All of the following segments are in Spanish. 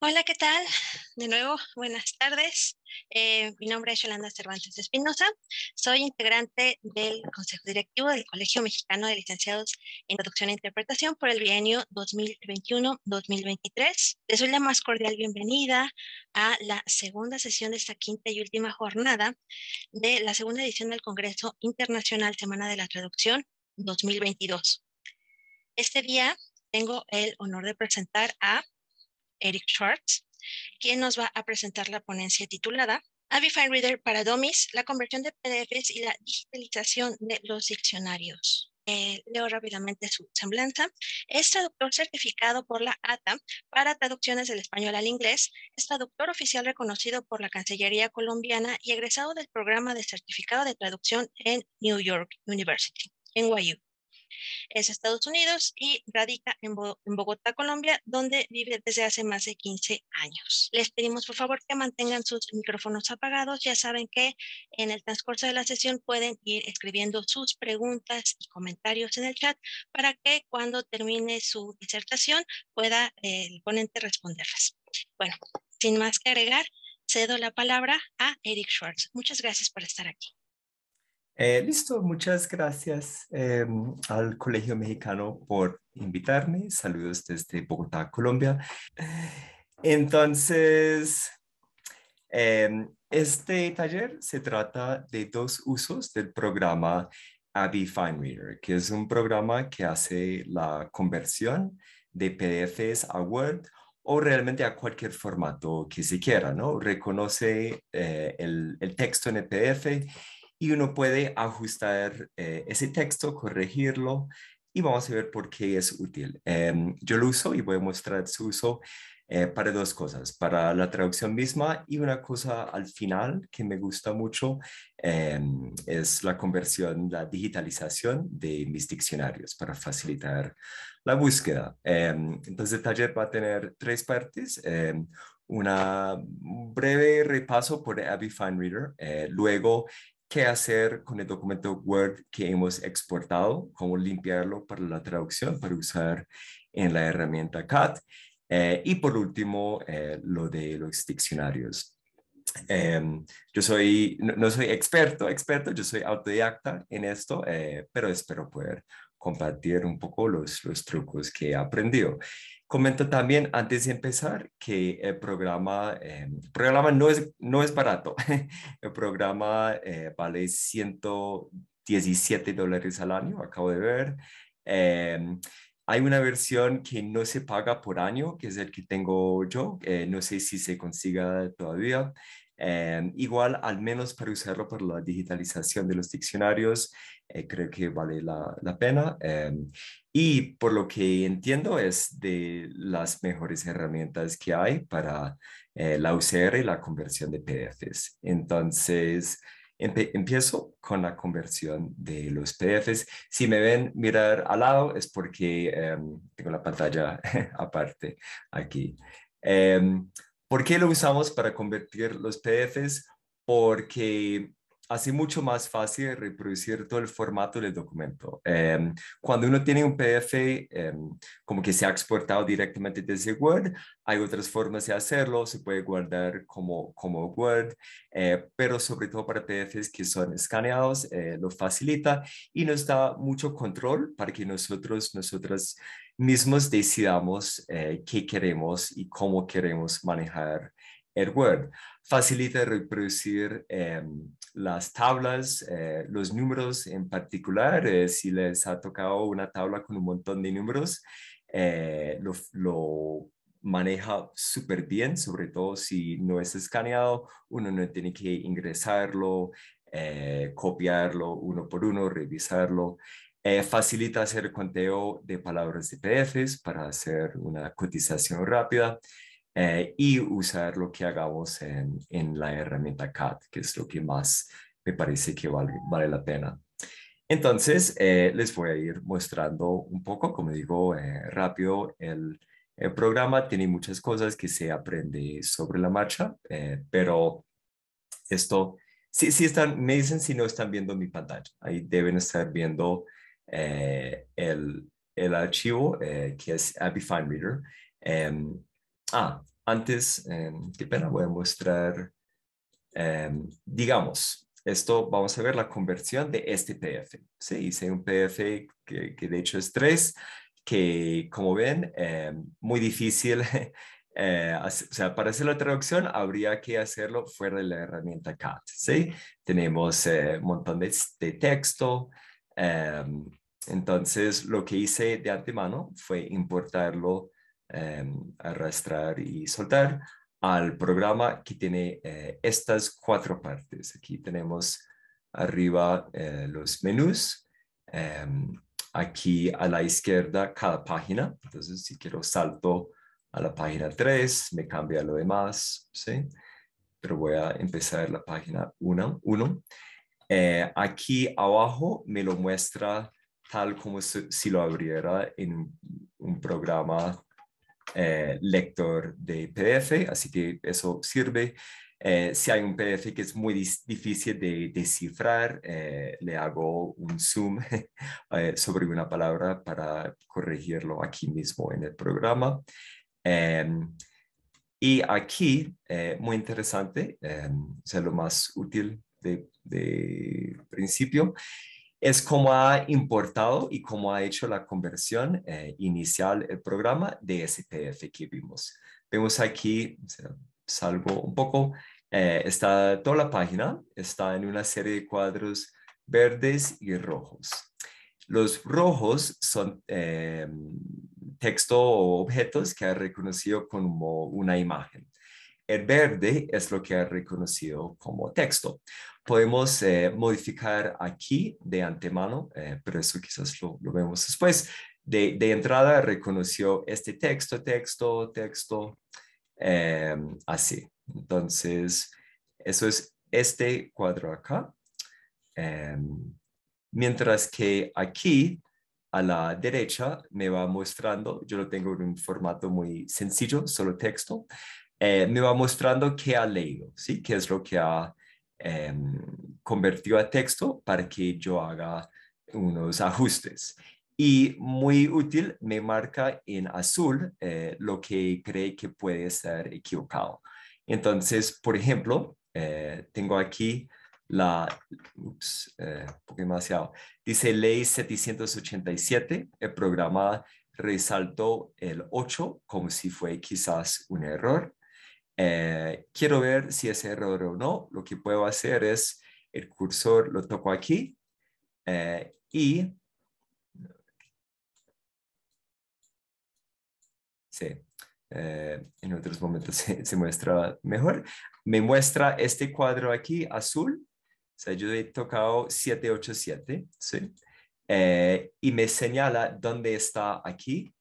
Hola, ¿qué tal? De nuevo, buenas tardes. Eh, mi nombre es Yolanda Cervantes Espinosa. Soy integrante del Consejo Directivo del Colegio Mexicano de Licenciados en Traducción e Interpretación por el bienio 2021-2023. Les doy la más cordial bienvenida a la segunda sesión de esta quinta y última jornada de la segunda edición del Congreso Internacional Semana de la Traducción 2022. Este día tengo el honor de presentar a Eric Schwartz, quien nos va a presentar la ponencia titulada Avify Reader para Domis, la conversión de PDFs y la digitalización de los diccionarios. Eh, leo rápidamente su semblanza. Es traductor certificado por la ATA para traducciones del español al inglés. Es traductor oficial reconocido por la Cancillería colombiana y egresado del programa de certificado de traducción en New York University, en NYU es Estados Unidos y radica en, en, Bogotá, Colombia, donde vive desde hace más de 15 años. Les pedimos por favor que mantengan sus micrófonos apagados. Ya saben que en el transcurso de la sesión pueden ir escribiendo sus preguntas y comentarios en el chat para que cuando termine su disertación pueda eh, el ponente responderlas. Bueno, sin más que agregar, cedo la palabra a Eric Schwartz. Muchas gracias por estar aquí. Eh, listo, muchas gracias em, al Colegio Mexicano por invitarme. Saludos desde Bogotá, Colombia. Entonces, em, este taller se trata de dos usos del programa Abby FineReader, que es un programa que hace la conversión de PDFs a Word o realmente a cualquier formato que se quiera, ¿no? Reconoce eh, el, el texto en el PDF y uno puede ajustar eh, ese texto, corregirlo y vamos a ver por qué es útil. Em, yo lo uso y voy a mostrar su uso eh, para dos cosas, para la traducción misma y una cosa al final que me gusta mucho em, es la conversión, la digitalización de mis diccionarios para facilitar la búsqueda. Em, entonces el taller va a tener tres partes. una breve repaso por Abby Fine Reader, eh, luego qué hacer con el documento Word que hemos exportado, cómo limpiarlo para la traducción, para usar en la herramienta CAT. Eh, y por último, eh, lo de los diccionarios. Em, yo soy, no, soy experto, experto, yo soy autodidacta en esto, eh, pero espero poder compartir un poco los, los trucos que he aprendido. Comento también antes de empezar que el programa, eh, programa no, es, no es barato. El programa eh, vale 117 dólares al año, acabo de ver. Eh, hay una versión que no se paga por año, que es el que tengo yo. no sé si se consiga todavía. igual, al menos para usarlo para la digitalización de los diccionarios eh, creo que vale la, la pena. Em, y por lo que entiendo es de las mejores herramientas que hay para eh, la UCR y la conversión de PDFs. Entonces, empiezo con la conversión de los PDFs. Si me ven mirar al lado es porque em, tengo la pantalla aparte aquí. Em, ¿Por qué lo usamos para convertir los PDFs? Porque hace mucho más fácil reproducir todo el formato del documento. Em, cuando uno tiene un PDF em, como que se ha exportado directamente desde Word, hay otras formas de hacerlo, se puede guardar como, como Word, eh, pero sobre todo para PDFs que son escaneados, eh, lo facilita y nos da mucho control para que nosotros, nosotras mismos decidamos eh, qué queremos y cómo queremos manejar Word. Facilita reproducir em, las tablas, eh, los números en particular. Eh, si les ha tocado una tabla con un montón de números, eh, lo, maneja súper bien, sobre todo si no es escaneado, uno no tiene que ingresarlo, copiarlo uno por uno, revisarlo. facilita hacer conteo de palabras de PDFs para hacer una cotización rápida. Eh, y usar lo que hagamos en, en, la herramienta CAT, que es lo que más me parece que vale, vale la pena. Entonces, eh, les voy a ir mostrando un poco, como digo, eh, rápido. El, programa tiene muchas cosas que se aprende sobre la marcha, pero esto, si, si están, me dicen si no están viendo mi pantalla, ahí deben estar viendo el, el, archivo que es Abby Reader. Em, Ah, antes, em, qué pena, voy a mostrar, em, digamos, esto vamos a ver la conversión de este PDF. Sí, hice un PDF que, de hecho es 3, que como ven, em, muy difícil. Eh, o sea, para hacer la traducción habría que hacerlo fuera de la herramienta CAT, ¿sí? Tenemos eh, un montón de, de texto. entonces, lo que hice de antemano fue importarlo Em, arrastrar y soltar al programa que tiene eh, estas cuatro partes. Aquí tenemos arriba eh, los menús, em, aquí a la izquierda cada página. Entonces, si quiero salto a la página 3, me cambia lo demás, ¿sí? Pero voy a empezar la página 1. Eh, aquí abajo me lo muestra tal como si, lo abriera en un programa eh, lector de PDF, así que eso sirve. Eh, si hay un PDF que es muy difícil de descifrar, eh, le hago un zoom sobre una palabra para corregirlo aquí mismo en el programa. Em, y aquí, muy interesante, es em, lo más útil de, de principio, es cómo ha importado y cómo ha hecho la conversión eh, inicial el programa de SPF que vimos. Vemos aquí, salvo un poco, eh, está toda la página, está en una serie de cuadros verdes y rojos. Los rojos son eh, texto o objetos que ha reconocido como una imagen. El verde es lo que ha reconocido como texto podemos eh, modificar aquí de antemano, eh, pero eso quizás lo, vemos después. De, entrada reconoció este texto, texto, texto, eh, así. Entonces, eso es este cuadro acá. mientras que aquí a la derecha me va mostrando, yo lo tengo en un formato muy sencillo, solo texto, me va mostrando qué ha leído, ¿sí? qué es lo que ha eh, em, convertido a texto para que yo haga unos ajustes. Y muy útil, me marca en azul eh, lo que cree que puede estar equivocado. Entonces, por ejemplo, eh, tengo aquí la, ups, eh, un poco demasiado, dice ley 787, el programa resaltó el 8 como si fue quizás un error eh, quiero ver si es error o no, lo que puedo hacer es el cursor lo toco aquí eh, y sí, eh, en otros momentos se, muestra mejor. Me muestra este cuadro aquí azul. O sea, yo he tocado 787, ¿sí? y me señala dónde está aquí.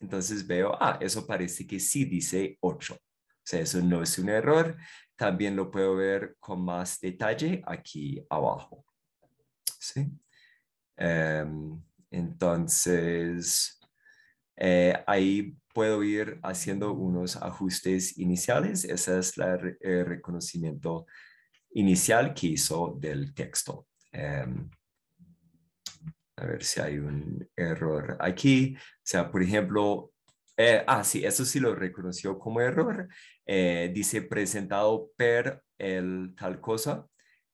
Entonces veo, ah, eso parece que sí dice 8. O sea, eso no es un error. También lo puedo ver con más detalle aquí abajo. ¿Sí? Em, entonces, eh, ahí puedo ir haciendo unos ajustes iniciales. Ese es la, el eh, reconocimiento inicial que hizo del texto. Em, a ver si hay un error aquí. O sea, por ejemplo, eh, ah, sí, eso sí lo reconoció como error. Eh, dice presentado per el tal cosa.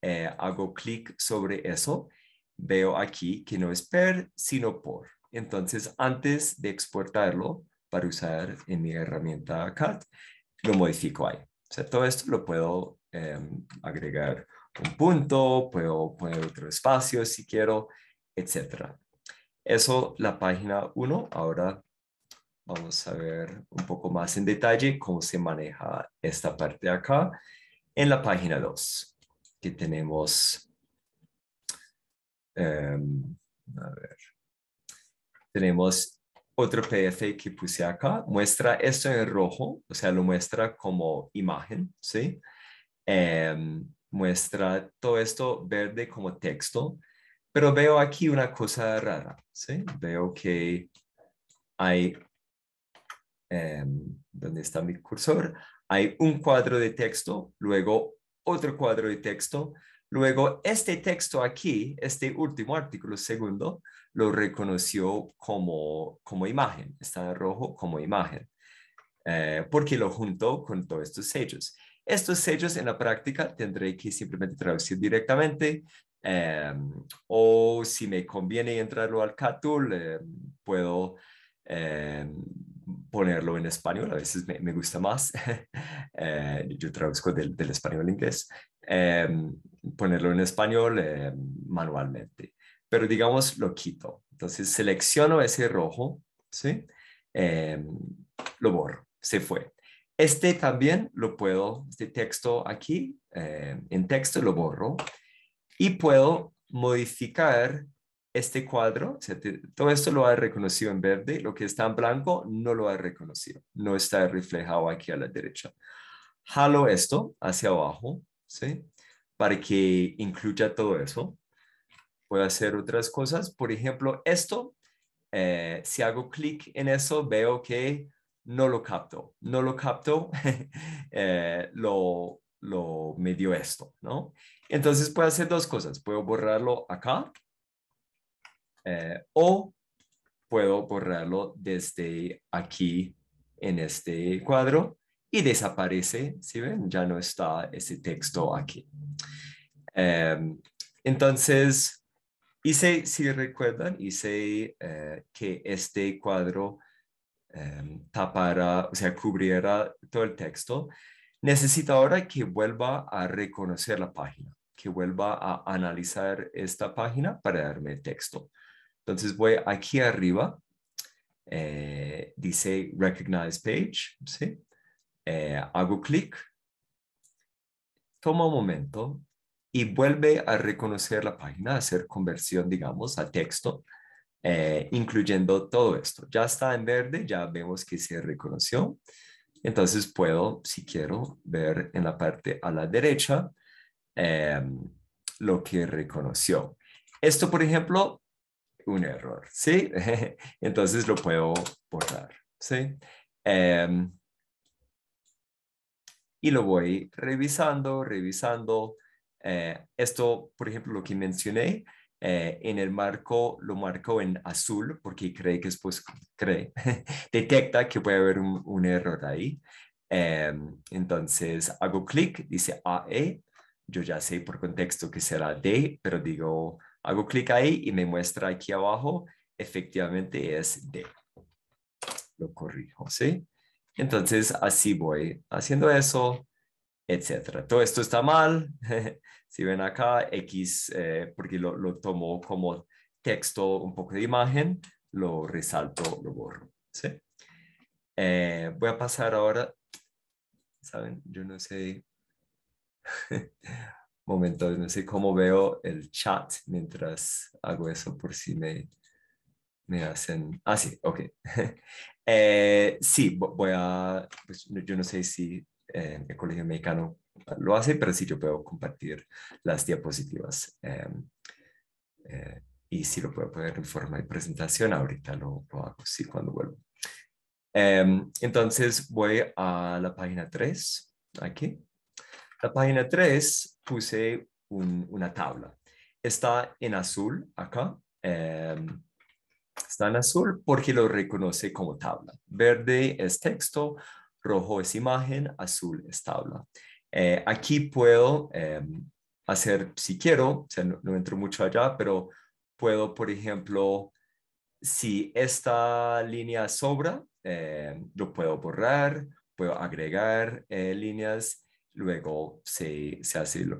Eh, hago clic sobre eso. Veo aquí que no es per, sino por. Entonces, antes de exportarlo para usar en mi herramienta CAT, lo modifico ahí. O sea, todo esto lo puedo em, agregar un punto, puedo poner otro espacio si quiero, etc. Eso la página 1. Ahora Vamos a ver un poco más en detalle cómo se maneja esta parte de acá en la página 2, que tenemos, em, a ver, tenemos otro PDF que puse acá muestra esto en rojo, o sea, lo muestra como imagen, ¿sí? Em, muestra todo esto verde como texto, pero veo aquí una cosa rara, ¿sí? Veo que hay eh, em, donde está mi cursor, hay un cuadro de texto, luego otro cuadro de texto, luego este texto aquí, este último artículo segundo, lo reconoció como, como imagen, está en rojo como imagen, eh, porque lo juntó con todos estos sellos. Estos sellos en la práctica tendré que simplemente traducir directamente, em, o si me conviene entrarlo al CATUL, em, puedo ponerlo en español, a veces me, me gusta más, eh, yo traduzco del, del español al inglés, em, ponerlo en español em, manualmente, pero digamos lo quito. Entonces selecciono ese rojo, ¿sí? Em, lo borro, se fue. Este también lo puedo, este texto aquí, en texto lo borro y puedo modificar este cuadro, todo esto lo ha reconocido en verde, lo que está en blanco no lo ha reconocido, no está reflejado aquí a la derecha. Jalo esto hacia abajo, ¿sí? Para que incluya todo eso. Puedo hacer otras cosas, por ejemplo, esto, eh, si hago clic en eso, veo que no lo capto, no lo capto, eh, lo, lo me dio esto, ¿no? Entonces puedo hacer dos cosas, puedo borrarlo acá, eh, o puedo borrarlo desde aquí en este cuadro y desaparece, si ven, ya no está ese texto aquí. Em, entonces, hice, si recuerdan, hice eh, que este cuadro em, tapara, o sea, cubriera todo el texto. Necesito ahora que vuelva a reconocer la página, que vuelva a analizar esta página para darme el texto. Entonces voy aquí arriba, eh, dice Recognize Page, ¿sí? Eh, hago clic, toma un momento y vuelve a reconocer la página, hacer conversión, digamos, a texto, eh, incluyendo todo esto. Ya está en verde, ya vemos que se reconoció. Entonces puedo, si quiero, ver en la parte a la derecha lo que reconoció. Esto, por ejemplo, un error, ¿sí? Entonces lo puedo borrar, ¿sí? Em, y lo voy revisando, revisando. Eh, esto, por ejemplo, lo que mencioné, eh, en el marco lo marco en azul porque cree que es pues, cree, detecta que puede haber un, error ahí. Em, entonces hago clic, dice AE, yo ya sé por contexto que será D, pero digo Hago clic ahí y me muestra aquí abajo, efectivamente es D. Lo corrijo, ¿sí? Entonces, así voy haciendo eso, etcétera. Todo esto está mal. si ven acá, X, eh, porque lo, lo como texto, un poco de imagen, lo resalto, lo borro, ¿sí? Eh, voy a pasar ahora, ¿saben? Yo no sé. momento, no sé cómo veo el chat mientras hago eso por si me, me hacen... Ah, sí, ok. Eh, sí, voy a... Pues, yo no sé si eh, el Colegio Mexicano lo hace, pero sí yo puedo compartir las diapositivas. Em, eh, y si lo puedo poner en forma de presentación, ahorita lo, lo hago, sí, cuando vuelvo. Em, entonces voy a la página 3, aquí. La página 3 puse una tabla. Está en azul acá. Em, está en azul porque lo reconoce como tabla. Verde es texto, rojo es imagen, azul es tabla. Eh, aquí puedo em, hacer, si quiero, no, no, entro mucho allá, pero puedo, por ejemplo, si esta línea sobra, em, lo puedo borrar, puedo agregar eh, líneas luego se, hace el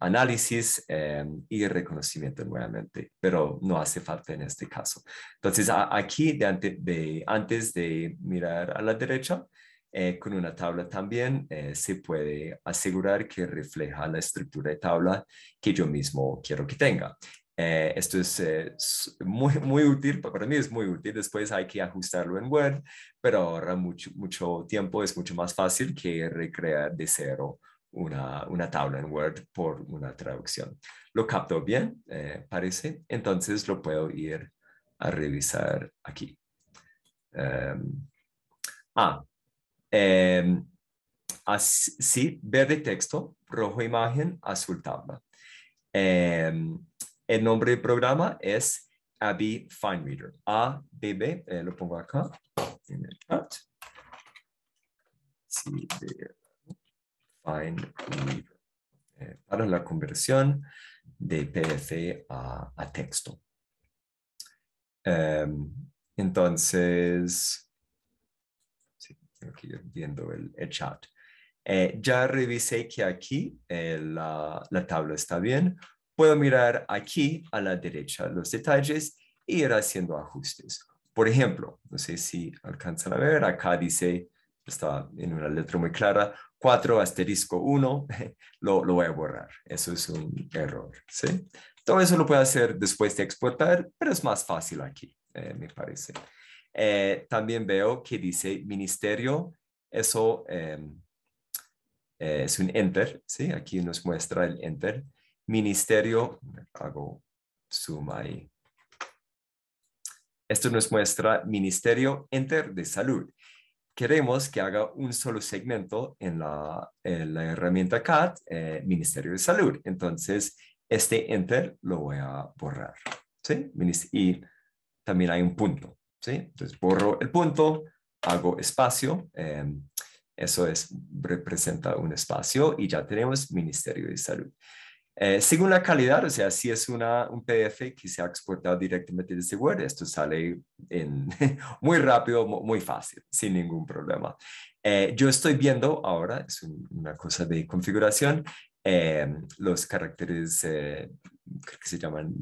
análisis eh, y reconocimiento nuevamente, pero no hace falta en este caso. Entonces, aquí de de, antes de mirar a la derecha, eh, con una tabla también eh, se puede asegurar que refleja la estructura de tabla que yo mismo quiero que tenga. Eh, esto es eh, muy, muy útil, para mí es muy útil, después hay que ajustarlo en Word, pero ahorra mucho, mucho tiempo, es mucho más fácil que recrear de cero una, una tabla en Word por una traducción. Lo capto bien, eh, parece, entonces lo puedo ir a revisar aquí. Em, ah, em, así, verde texto, rojo imagen, azul tabla. Em, el nombre del programa es a FineReader. b eh, lo pongo acá en el chat. Eh, para la conversión de PDF a, texto. Em, entonces, sí, ir viendo el, chat. Eh, ya revisé que aquí eh, la, tabla está bien puedo mirar aquí a la derecha los detalles e ir haciendo ajustes. Por ejemplo, no sé si alcanzan a ver, acá dice, está en una letra muy clara, 4 asterisco 1, lo, lo voy a borrar. Eso es un error, ¿sí? Todo eso lo puedo hacer después de exportar, pero es más fácil aquí, eh, me parece. Eh, también veo que dice ministerio, eso em, eh, es un enter, ¿sí? Aquí nos muestra el enter ministerio, hago zoom ahí. Esto nos muestra Ministerio Enter de Salud. Queremos que haga un solo segmento en la, herramienta CAT, eh, Ministerio de Salud. Entonces, este Enter lo voy a borrar. ¿sí? Y también hay un punto. ¿sí? Entonces, borro el punto, hago espacio. Em, eso es, representa un espacio y ya tenemos Ministerio de Salud. Eh, según la calidad, o sea, si es una, un PDF que se ha exportado directamente desde Word, esto sale en, muy rápido, muy fácil, sin ningún problema. Eh, yo estoy viendo ahora, es una cosa de configuración, eh, los caracteres, creo que se llaman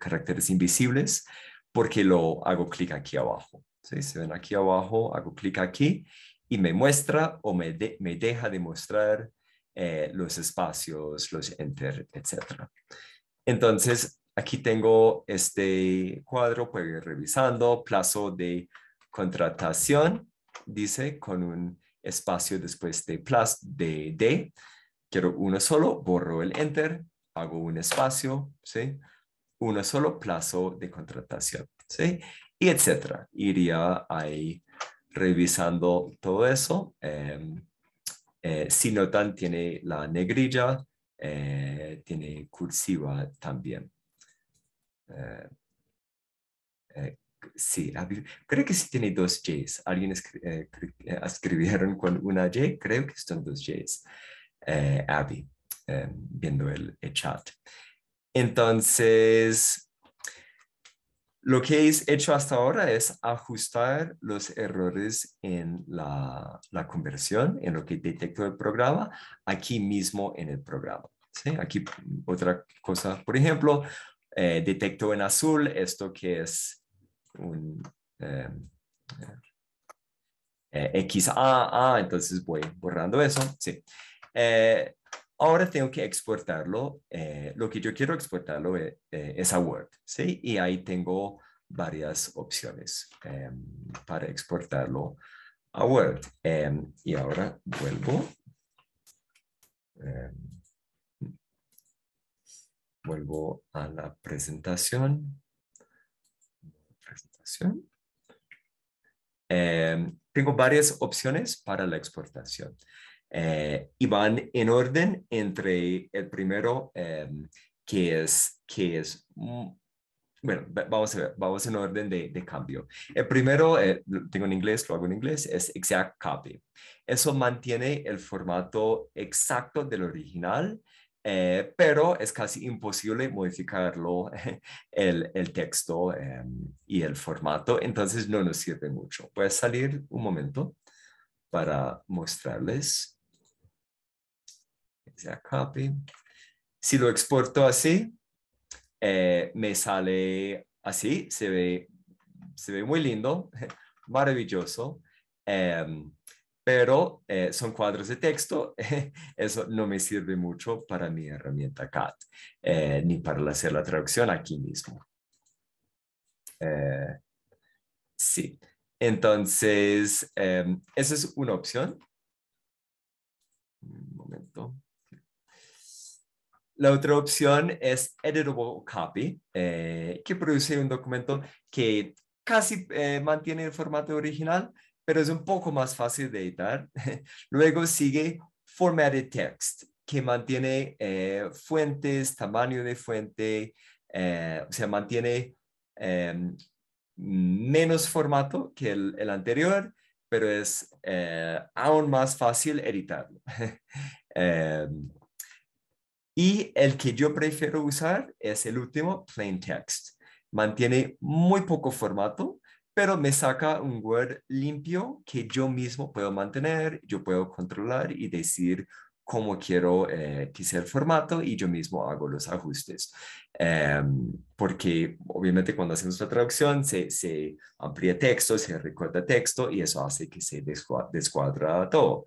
caracteres invisibles, porque lo hago clic aquí abajo. ¿sí? Se ven aquí abajo, hago clic aquí y me muestra o me, me deja de mostrar eh, los espacios, los enter, etc. Entonces, aquí tengo este cuadro, pues ir revisando, plazo de contratación, dice, con un espacio después de plus, de, de, quiero uno solo, borro el enter, hago un espacio, ¿sí? Uno solo plazo de contratación, ¿sí? Y etcétera. Iría ahí revisando todo eso. Em, eh, Sinotan tiene la negrilla, eh, tiene cursiva también. Eh, eh sí, creo que sí tiene dos J's. Alguien eh, escribieron con una j, creo que son dos J's. Abby, viendo el chat. Entonces, lo que he hecho hasta ahora es ajustar los errores en la, conversión, en lo que detectó el programa, aquí mismo en el programa. Aquí otra cosa, por ejemplo, eh, detecto en azul esto que es un eh, eh, XAA, entonces voy borrando eso. Sí. Ahora tengo que exportarlo. Eh, lo que yo quiero exportarlo eh, eh, es, a Word, ¿sí? Y ahí tengo varias opciones para exportarlo a Word. y ahora vuelvo. vuelvo a la presentación. Presentación. tengo varias opciones para la exportación. Eh, y van en orden entre el primero, em, que es, que es mm, bueno, vamos a ver, vamos en orden de, de cambio. El primero, eh, tengo en inglés, lo hago en inglés, es exact copy. Eso mantiene el formato exacto del original, eh, pero es casi imposible modificarlo, el, el texto em, y el formato, entonces no nos sirve mucho. Voy a salir un momento para mostrarles. Si lo exporto así, eh, me sale así, se ve, se ve muy lindo, maravilloso, em, pero eh, son cuadros de texto, eso no me sirve mucho para mi herramienta CAT, eh, ni para hacer la traducción aquí mismo. sí, entonces, em, esa es una opción. Un momento. La otra opción es editable copy, eh, que produce un documento que casi eh, mantiene el formato original, pero es un poco más fácil de editar. Luego sigue formatted text, que mantiene eh, fuentes, tamaño de fuente, o sea, mantiene em, menos formato que el, el anterior, pero es aún más fácil editarlo. Em, y el que yo prefiero usar es el último, plain text. Mantiene muy poco formato, pero me saca un Word limpio que yo mismo puedo mantener, yo puedo controlar y decir cómo quiero eh, que sea formato y yo mismo hago los ajustes. Em, porque obviamente cuando hacemos la traducción se, amplía texto, se recorta texto y eso hace que se descuadra, todo.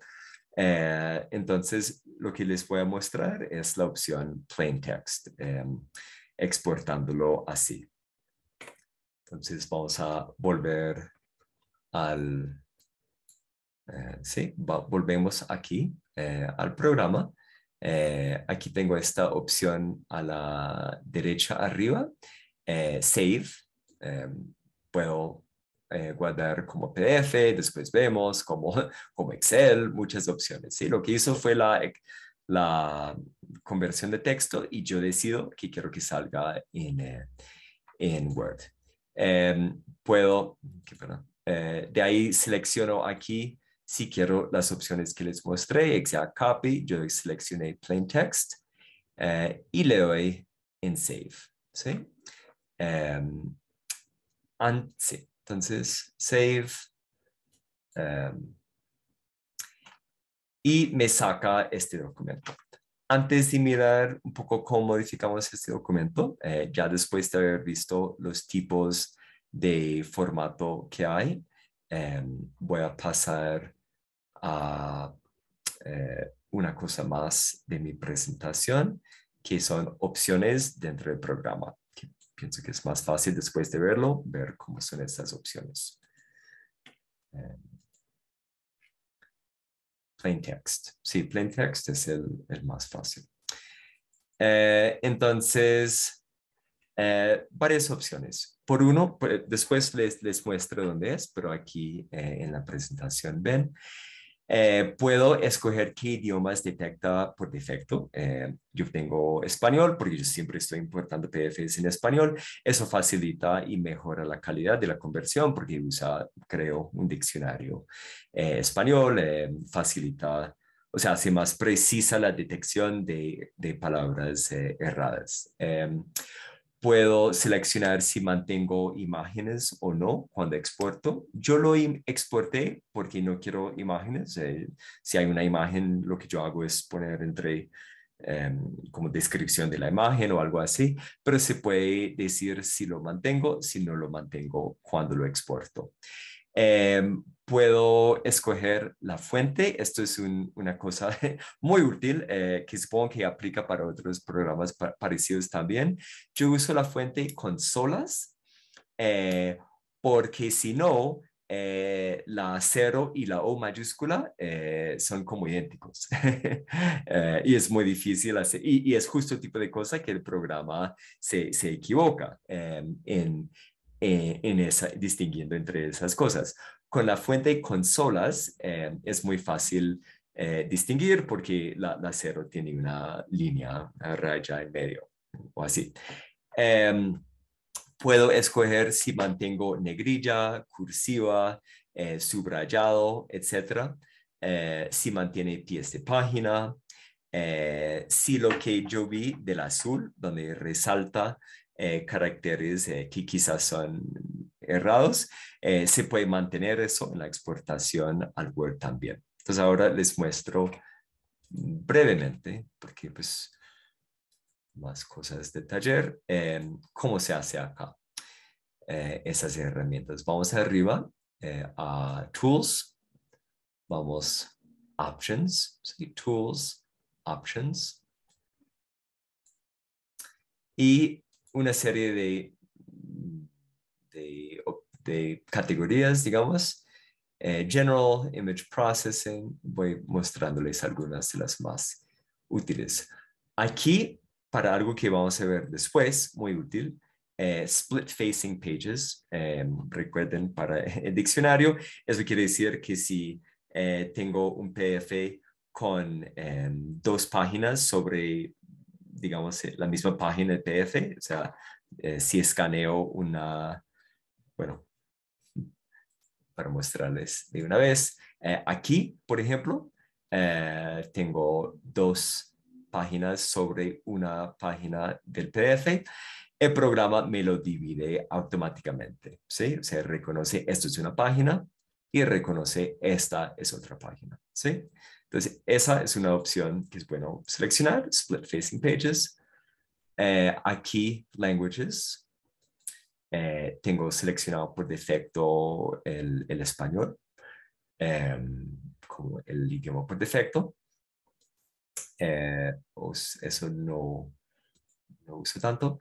Eh, entonces, lo que les voy a mostrar es la opción plain text, em, exportándolo así. Entonces vamos a volver al, eh, sí, volvemos aquí eh, al programa. Eh, aquí tengo esta opción a la derecha arriba, save. Em, puedo eh, guardar como PDF, después vemos como, como Excel, muchas opciones. ¿sí? Lo que hizo fue la, eh, la conversión de texto y yo decido que quiero que salga en, eh, en Word. Em, puedo, de ahí selecciono aquí si quiero las opciones que les mostré, exact copy, yo seleccioné plain text y le doy en save. ¿sí? Em, entonces, save. Em, y me saca este documento. Antes de mirar un poco cómo modificamos este documento, eh, ya después de haber visto los tipos de formato que hay, em, voy a pasar a eh, una cosa más de mi presentación, que son opciones dentro del programa pienso que es más fácil después de verlo, ver cómo son estas opciones. Eh, plain text. Sí, plain text es el, el más fácil. Eh, entonces, eh, varias opciones. Por uno, pues, después les, muestro dónde es, pero aquí en la presentación ven. Eh, puedo escoger qué idiomas detecta por defecto. Eh, yo tengo español porque yo siempre estoy importando PDFs en español. Eso facilita y mejora la calidad de la conversión porque usa, creo, un diccionario eh, español, facilita, o sea, hace más precisa la detección de, de palabras erradas. Em, puedo seleccionar si mantengo imágenes o no cuando exporto. Yo lo exporté porque no quiero imágenes. Eh, si hay una imagen, lo que yo hago es poner entre em, como descripción de la imagen o algo así, pero se puede decir si lo mantengo, si no lo mantengo, cuando lo exporto. Em, puedo escoger la fuente. Esto es una cosa muy útil eh, que supongo que aplica para otros programas parecidos también. Yo uso la fuente con solas eh, porque si no, eh, la cero y la O mayúscula son como idénticos. y es muy difícil hacer, y, es justo el tipo de cosa que el programa se, se equivoca em, en, eh, en esa, distinguiendo entre esas cosas. Con la fuente y consolas eh, es muy fácil eh, distinguir porque la, la, cero tiene una línea, raya en medio o así. Em, puedo escoger si mantengo negrilla, cursiva, subrayado, etc. si mantiene pies de página, si lo que yo vi del azul, donde resalta eh, caracteres eh, que quizás son errados, eh, se puede mantener eso en la exportación al Word también. Entonces ahora les muestro brevemente, porque pues más cosas de taller, em, cómo se hace acá esas herramientas. Vamos arriba a Tools, vamos Options, Tools, Options. Y una serie de, mm, de, categorías, digamos. Eh, general, Image Processing, voy mostrándoles algunas de las más útiles. Aquí, para algo que vamos a ver después, muy útil, eh, split facing pages. Eh, recuerden, para el diccionario, eso quiere decir que si tengo un PDF con em, dos páginas sobre digamos, eh, la misma página de PDF. o sea, eh, si escaneo una, bueno, para mostrarles de una vez, eh, aquí, por ejemplo, tengo dos páginas sobre una página del PDF. El programa me lo divide automáticamente, ¿sí? O sea, reconoce esto es una página y reconoce esta es otra página, ¿sí? Entonces, esa es una opción que es bueno seleccionar, split facing pages. Eh, aquí, languages. Eh, tengo seleccionado por defecto el, español eh, como el idioma por defecto. eso no, no uso tanto.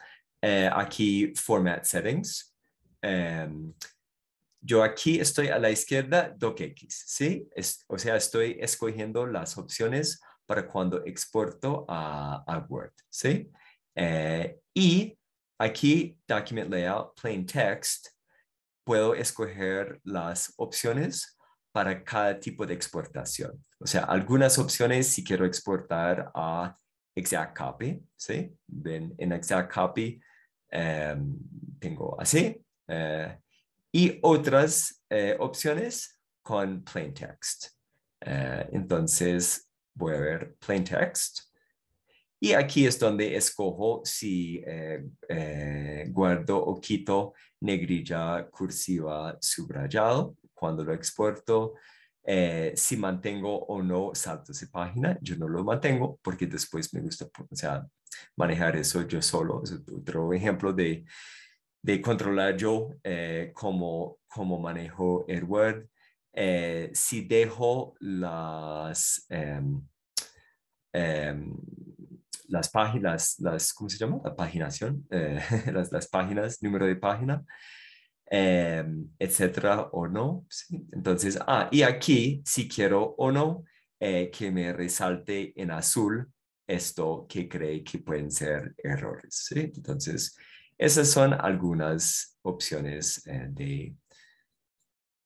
aquí, format settings yo aquí estoy a la izquierda DocX, ¿sí? Es, o sea, estoy escogiendo las opciones para cuando exporto a, Word, ¿sí? Eh, y aquí, Document Layout, Plain Text, puedo escoger las opciones para cada tipo de exportación. O sea, algunas opciones si quiero exportar a Exact Copy, ¿sí? Ven, en Exact Copy em, tengo así, eh, y otras eh, opciones con plain text. Eh, entonces voy a ver plain text. Y aquí es donde escojo si eh, guardo o quito negrilla cursiva subrayado cuando lo exporto. si mantengo o no salto de página, yo no lo mantengo porque después me gusta sea, manejar eso yo solo. Es otro ejemplo de de controlar yo eh, cómo, manejo el Word. Eh, si dejo las, em, em, las páginas, las, ¿cómo se llama? La paginación, eh, las, páginas, número de página, em, etcétera o no. Entonces, ah, y aquí, si quiero o no, que me resalte en azul esto que cree que pueden ser errores. ¿sí? Entonces, esas son algunas opciones eh, de,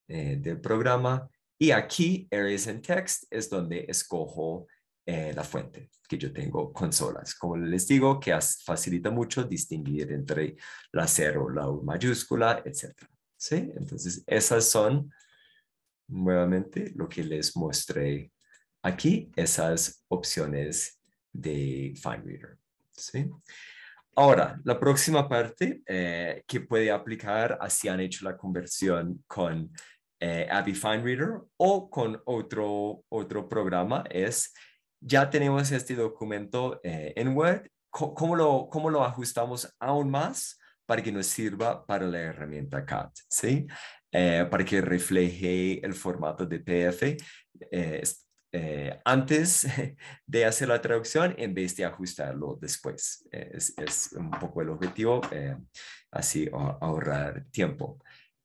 eh, del programa. Y aquí, Areas and Text, es donde escojo eh, la fuente que yo tengo consolas. Como les digo, que facilita mucho distinguir entre la cero, la U mayúscula, etc. Entonces, esas son nuevamente lo que les mostré aquí, esas opciones de reader ¿Sí? Ahora, la próxima parte eh, que puede aplicar a si han hecho la conversión con eh, Abby Reader o con otro, otro programa es, ya tenemos este documento eh, en Word, ¿cómo lo, ¿cómo lo ajustamos aún más para que nos sirva para la herramienta CAT? ¿sí? Eh, para que refleje el formato de PDF. Eh, antes de hacer la traducción en vez de ajustarlo después. Eh, es, un poco el objetivo, eh, así ahorrar tiempo.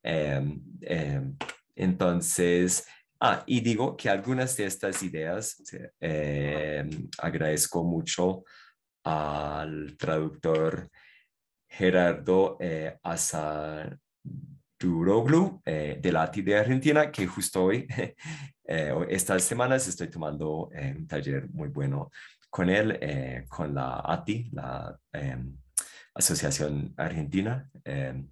entonces, ah, y digo que algunas de estas ideas agradezco mucho al traductor Gerardo eh, Azar Turoglu eh, de la de Argentina, que justo hoy, eh, estas semanas, estoy tomando eh, un taller muy bueno con él, eh, con la ATI, la em, Asociación Argentina. Em,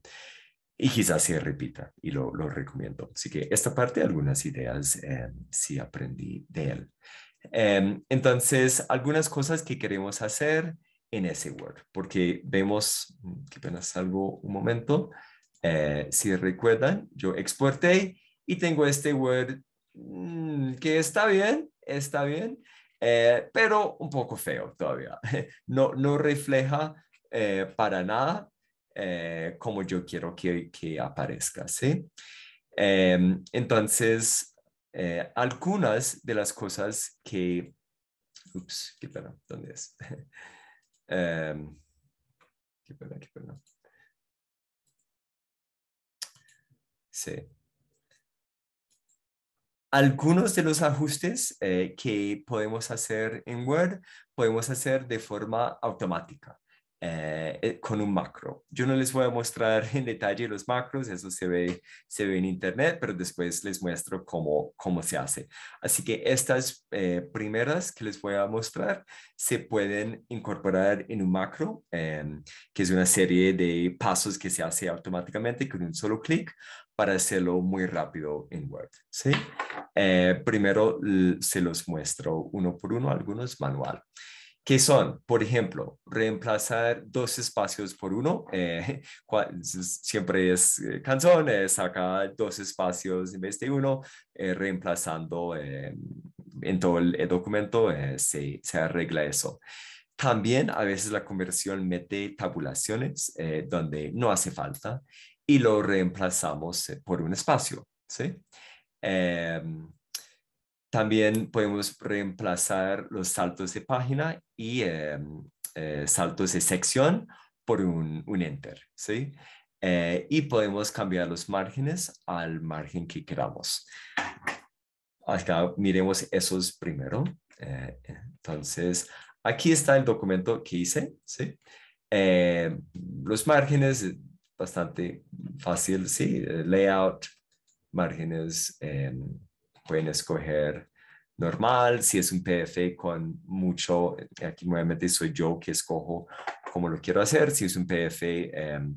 y quizás se repita y lo, lo, recomiendo. Así que esta parte, algunas ideas em, sí aprendí de él. entonces, algunas cosas que queremos hacer en ese Word, porque vemos, mm, que apenas salgo un momento, eh, si recuerdan, yo exporté y tengo este Word mm, que está bien, está bien, eh, pero un poco feo todavía. No, no refleja eh, para nada como yo quiero que, que aparezca, ¿sí? Em, entonces, algunas de las cosas que... Ups, qué pena, ¿dónde es? Em, qué pena, qué pena. Sí. Algunos de los ajustes eh, que podemos hacer en Word podemos hacer de forma automática. Eh, eh, con un macro. Yo no les voy a mostrar en detalle los macros, eso se ve, se ve en internet, pero después les muestro cómo, cómo se hace. Así que estas primeras que les voy a mostrar se pueden incorporar en un macro, em, que es una serie de pasos que se hace automáticamente con un solo clic, para hacerlo muy rápido en Word. ¿sí? Eh, primero se los muestro uno por uno, algunos manual. ¿Qué son? Por ejemplo, reemplazar dos espacios por uno. Eh, siempre es eh, eh, saca dos espacios en vez de uno, reemplazando en todo el, documento, se, se arregla eso. También a veces la conversión mete tabulaciones donde no hace falta y lo reemplazamos eh, por un espacio. ¿sí? Em, también podemos reemplazar los saltos de página y em, eh, saltos de sección por un, un enter. ¿sí? Eh, y podemos cambiar los márgenes al margen que queramos. Acá miremos esos primero. entonces, aquí está el documento que hice. ¿sí? los márgenes bastante fácil, sí, eh, layout, márgenes, em, pueden escoger normal, si es un PF con mucho, eh, aquí nuevamente soy yo que escojo cómo lo quiero hacer, si es un PF em,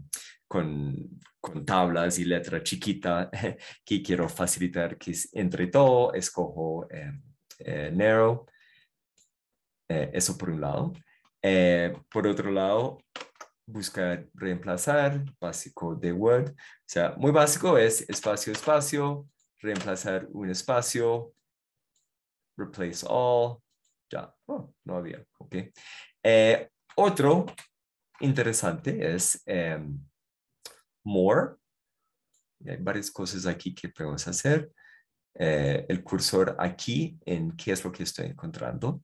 con, con, tablas y letra chiquita que quiero facilitar que entre todo, escojo em, eh, narrow, eso por un lado. por otro lado, buscar reemplazar, básico de Word. O sea, muy básico es espacio, espacio, reemplazar un espacio, replace all, ya, oh, no había, ok. Eh, otro interesante es em, more. hay varias cosas aquí que podemos hacer. Eh, el cursor aquí en qué es lo que estoy encontrando.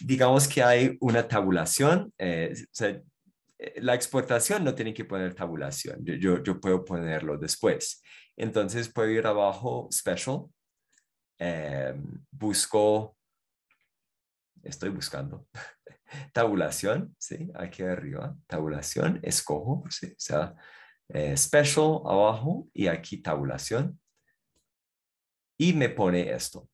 Digamos que hay una tabulación. Eh, o eh, la exportación no tiene que poner tabulación, yo, puedo ponerlo después. Entonces puedo ir abajo, special, em, busco, estoy buscando, tabulación, ¿sí? Aquí arriba, tabulación, escojo, O sea, eh, special abajo y aquí tabulación. Y me pone esto.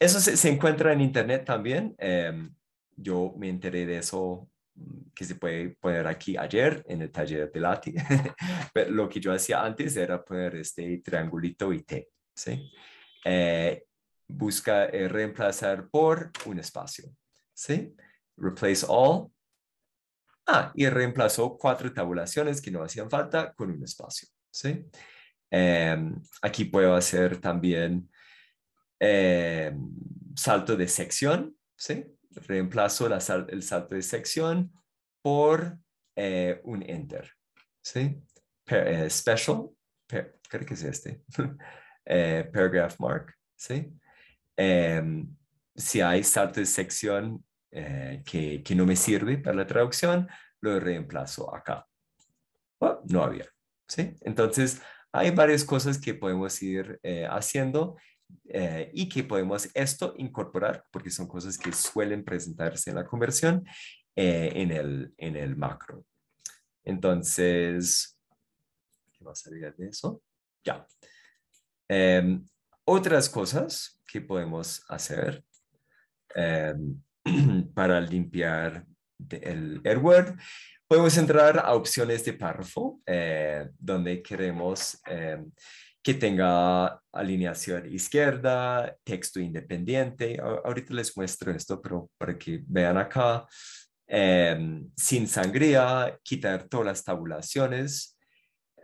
Eso se, encuentra en internet también. Em, yo me enteré de eso Mm, que se puede poner aquí ayer en el taller de Lati. Pero lo que yo hacía antes era poner este triangulito y T. ¿sí? Eh, busca eh, reemplazar por un espacio. ¿sí? Replace all. Ah, y reemplazó cuatro tabulaciones que no hacían falta con un espacio. ¿sí? Em, aquí puedo hacer también em, salto de sección. ¿sí? reemplazo el salto de sección por eh, un enter. ¿Sí? Eh, special, creo que es este. Eh, paragraph mark. ¿Sí? Em, si hay salto de sección que, no me sirve para la traducción, lo reemplazo acá. Oh, no había. ¿Sí? Entonces, hay varias cosas que podemos ir haciendo eh, y que podemos esto incorporar, porque son cosas que suelen presentarse en la conversión, eh, en, el, en el macro. Entonces, ¿qué a salir de eso? Ya. Em, otras cosas que podemos hacer em, para limpiar el Word. podemos entrar a opciones de párrafo, eh, donde queremos em, que tenga alineación izquierda, texto independiente. Ahorita les muestro esto, pero para que vean acá, em, sin sangría, quitar todas las tabulaciones.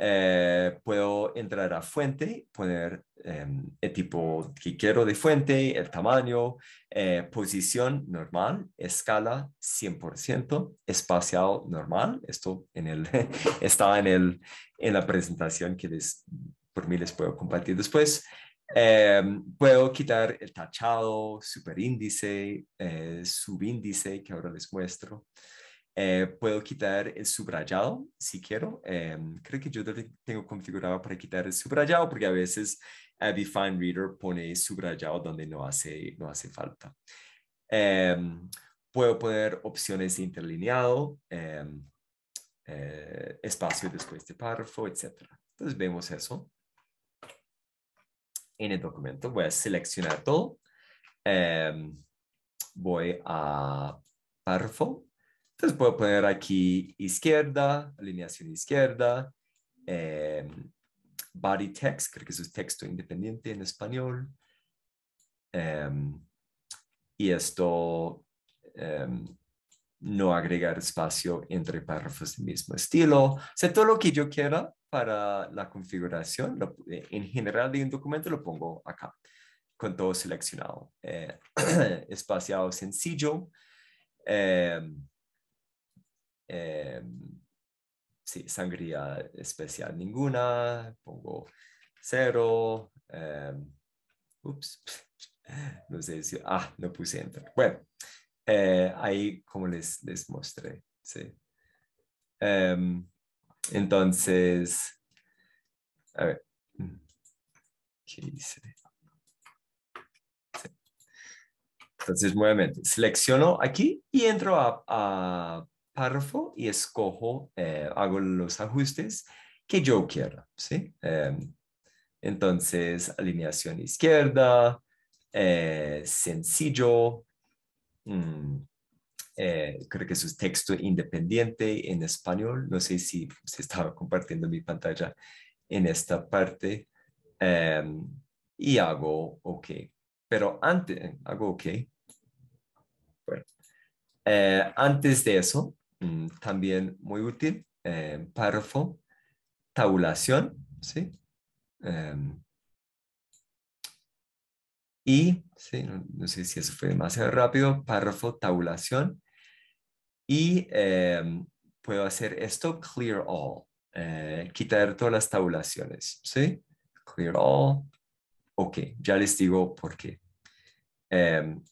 Eh, puedo entrar a fuente, poner em, el tipo que quiero de fuente, el tamaño, eh, posición normal, escala 100%, espacial normal. Esto en el, está en, el, en la presentación que les por mí les puedo compartir después. Em, puedo quitar el tachado, superíndice, eh, subíndice, que ahora les muestro. Eh, puedo quitar el subrayado si quiero. Em, creo que yo tengo configurado para quitar el subrayado porque a veces Fine Reader pone subrayado donde no hace, no hace falta. Em, puedo poner opciones de interlineado, eh, espacio después de párrafo, etc. Entonces vemos eso en el documento. Voy a seleccionar todo. Em, voy a párrafo. Entonces puedo poner aquí izquierda, alineación izquierda, em, body text, creo que es un texto independiente en español. Em, y esto no agregar espacio entre párrafos del mismo estilo. O todo lo que yo quiera para la configuración, eh, en general de un documento lo pongo acá, con todo seleccionado. Eh, espaciado sencillo. Em, em, sí, sangría especial ninguna. Pongo cero. Em, ups, no sé si... Ah, no puse enter. Bueno, eh, ahí como les, les mostré. Sí. Entonces, a ver, mm. ¿qué Entonces, nuevamente, selecciono aquí y entro a, párrafo y escojo, eh, hago los ajustes que yo quiera, ¿sí? Em, entonces, alineación izquierda, eh, sencillo, mm. Eh, creo que es un texto independiente en español. No sé si se estaba compartiendo mi pantalla en esta parte. Em, y hago OK. Pero antes, hago OK. Bueno. Eh, antes de eso, mm, también muy útil, em, párrafo, tabulación, ¿sí? Em, y, no, sé si eso fue demasiado rápido, párrafo, tabulación, y em, puedo hacer esto, clear all, eh, quitar todas las tabulaciones, ¿sí? Clear all, ok, ya les digo por qué. Em,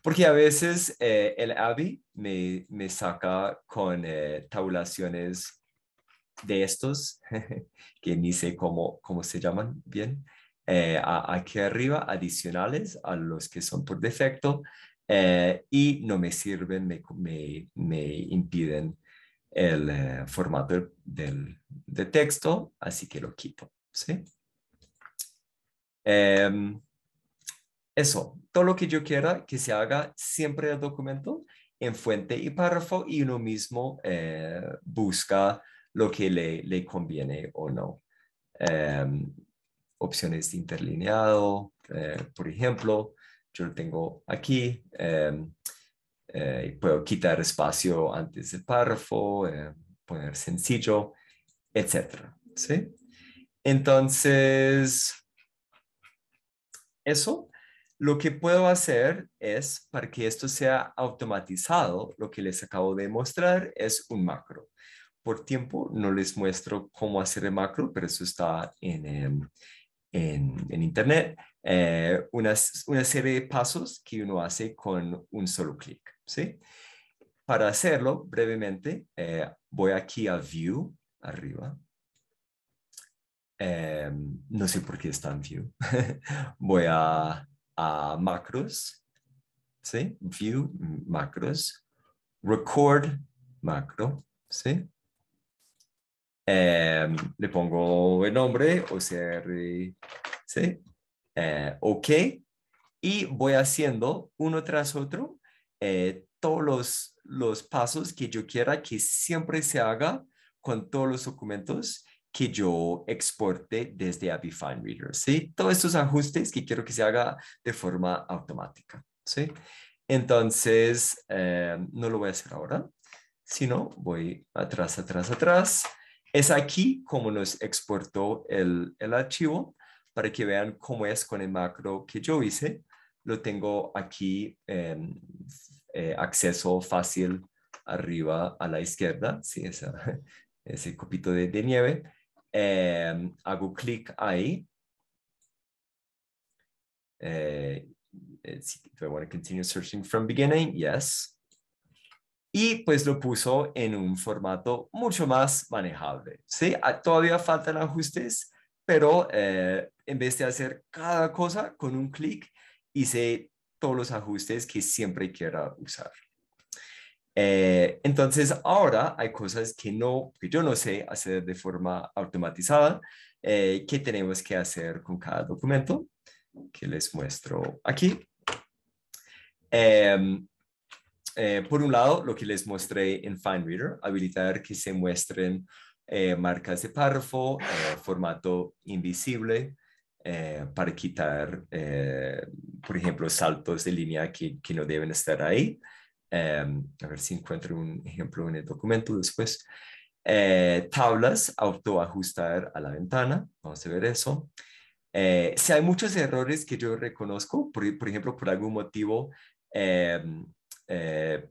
porque a veces eh, el AVI me, saca con eh, tabulaciones de estos, que ni sé cómo, cómo se llaman bien, aquí arriba, adicionales a los que son por defecto, eh, y no me sirven, me, me, impiden el eh, formato del, de texto, así que lo quito. ¿sí? Em, eso, todo lo que yo quiera que se haga siempre el documento en fuente y párrafo y uno mismo eh, busca lo que le, le conviene o no. Em, opciones de interlineado, por ejemplo, yo lo tengo aquí. Em, eh, puedo quitar espacio antes del párrafo, eh, poner sencillo, etc. ¿sí? Entonces, eso lo que puedo hacer es, para que esto sea automatizado, lo que les acabo de mostrar es un macro. Por tiempo no les muestro cómo hacer el macro, pero eso está en, em, en, en internet. Eh, una, serie de pasos que uno hace con un solo clic. ¿sí? Para hacerlo brevemente, eh, voy aquí a View, arriba. Eh, no sé por qué está en View. voy a, a Macros, ¿sí? View, Macros, Record, Macro, ¿sí? le pongo el nombre, OCR, ¿sí? Eh, OK, y voy haciendo uno tras otro eh, todos los, los pasos que yo quiera que siempre se haga con todos los documentos que yo exporte desde Abifine Reader, ¿sí? Todos estos ajustes que quiero que se haga de forma automática, ¿sí? Entonces, eh, no lo voy a hacer ahora, sino voy atrás, atrás, atrás. Es aquí como nos exportó el, el archivo para que vean cómo es con el macro que yo hice. Lo tengo aquí, em, eh, acceso fácil arriba a la izquierda, sí, ese copito de, nieve. Em, hago clic ahí. Eh, eh, do I want to continue searching from beginning? Yes. Y pues lo puso en un formato mucho más manejable. ¿sí? Ah, todavía faltan ajustes, pero eh, en vez de hacer cada cosa con un clic, hice todos los ajustes que siempre quiera usar. Eh, entonces ahora hay cosas que no, que yo no sé hacer de forma automatizada, eh, que tenemos que hacer con cada documento, que les muestro aquí. Em, eh, por un lado, lo que les mostré en FineReader, habilitar que se muestren eh, marcas de párrafo, eh, formato invisible, eh, para quitar, por ejemplo, saltos de línea que, no deben estar ahí. a ver si encuentro un ejemplo en el documento después. tablas, autoajustar a la ventana. Vamos a ver eso. si hay muchos errores que yo reconozco, por, ejemplo, por algún motivo,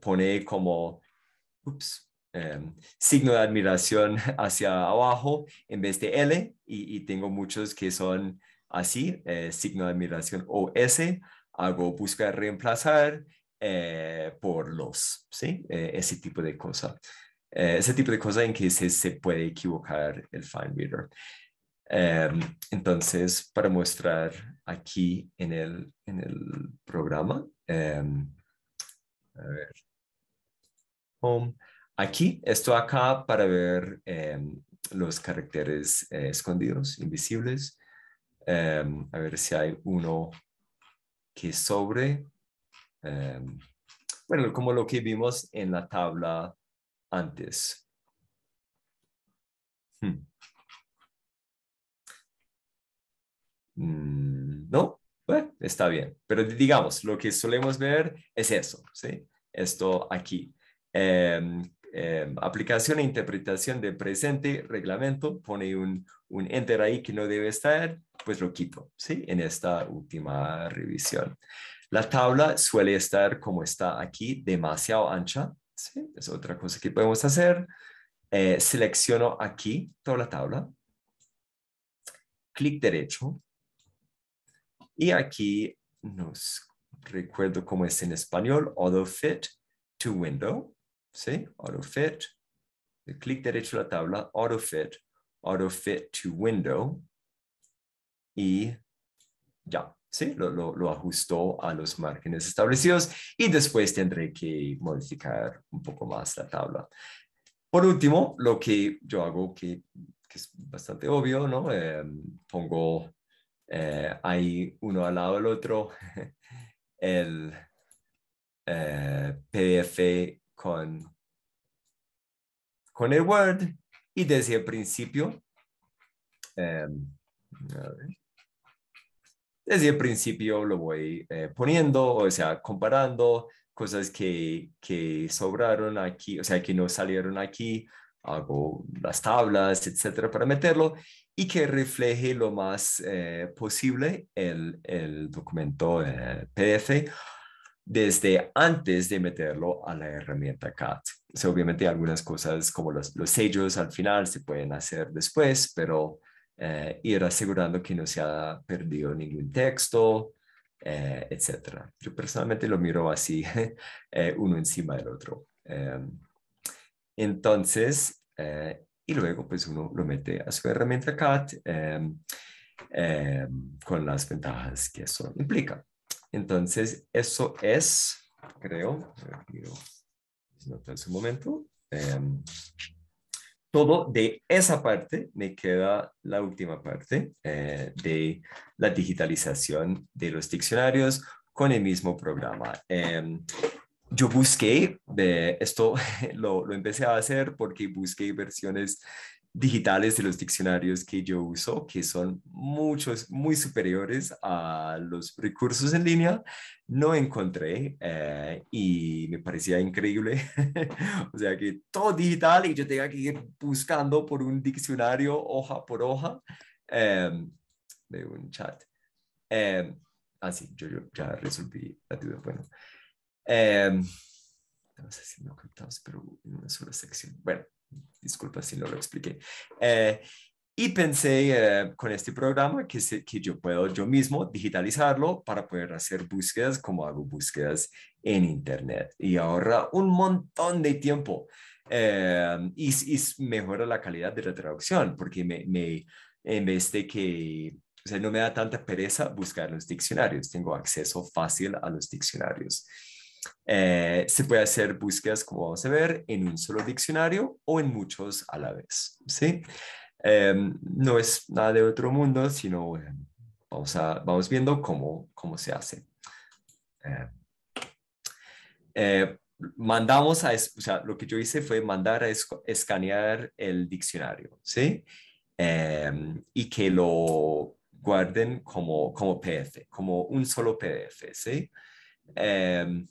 pone como, ups, Em, signo de admiración hacia abajo en vez de L y, tengo muchos que son así, eh, signo de admiración o S, hago buscar reemplazar eh, por los, ¿sí? Eh, ese tipo de cosa. ese tipo de cosa en que se, puede equivocar el fine reader. Em, entonces, para mostrar aquí en el, programa, em, home, Aquí, esto acá para ver em, los caracteres eh, escondidos, invisibles. Em, a ver si hay uno que sobre. Em, bueno, como lo que vimos en la tabla antes. Hmm. Mm, no, está bien. Pero digamos, lo que solemos ver es eso, ¿sí? Esto aquí. Em, aplicación e interpretación de presente reglamento, pone un, un enter ahí que no debe estar, pues lo quito, ¿sí? En esta última revisión. La tabla suele estar como está aquí, demasiado ancha, ¿sí? Es otra cosa que podemos hacer. Eh, selecciono aquí toda la tabla, clic derecho, y aquí nos recuerdo cómo es en español, auto fit to window, ¿sí? AutoFit, fit clic derecho a la tabla, AutoFit, AutoFit to Window, y ya, ¿sí? Lo, lo, ajustó a los márgenes establecidos y después tendré que modificar un poco más la tabla. Por último, lo que yo hago, que, es bastante obvio, ¿no? Em, pongo eh, ahí uno al lado del otro el eh, PDF con, con el Word y desde el principio, em, desde el principio lo voy eh, poniendo, o sea, comparando cosas que, sobraron aquí, o sea, que no salieron aquí, hago las tablas, etcétera, para meterlo y que refleje lo más eh, posible el, documento eh, PDF desde antes de meterlo a la herramienta CAT. obviamente algunas cosas como los, sellos al final se pueden hacer después, pero eh, ir asegurando que no se ha perdido ningún texto, eh, etc. Yo personalmente lo miro así, eh, uno encima del otro. entonces, y luego pues uno lo mete a su herramienta CAT con las ventajas que eso implica. Entonces, eso es, creo, en un momento, em, todo de esa parte me queda la última parte eh, de la digitalización de los diccionarios con el mismo programa. Em, yo busqué, esto lo, lo, empecé a hacer porque busqué versiones digitales de los diccionarios que yo uso, que son muchos, muy superiores a los recursos en línea, no encontré eh, y me parecía increíble. o sea que todo digital y yo tenga que ir buscando por un diccionario hoja por hoja em, de un chat. así, em, ah, yo, yo, ya resolví la duda. Bueno. Em, estamos haciendo captados, pero en una sola sección. Bueno, Disculpa si no lo expliqué. Eh, y pensé eh, con este programa que, yo puedo yo mismo digitalizarlo para poder hacer búsquedas como hago búsquedas en Internet y ahorra un montón de tiempo em, y, mejora la calidad de la traducción porque me, en vez de que, o sea, no me da tanta pereza buscar los diccionarios, tengo acceso fácil a los diccionarios. Eh, se puede hacer búsquedas, como vamos a ver, en un solo diccionario o en muchos a la vez. ¿sí? Em, no es nada de otro mundo, sino vamos, vamos viendo cómo, cómo se hace. Eh, eh, mandamos a, o sea, lo que yo hice fue mandar a escanear el diccionario, ¿sí? Em, y que lo guarden como, como PDF, como un solo PDF, ¿sí? Em,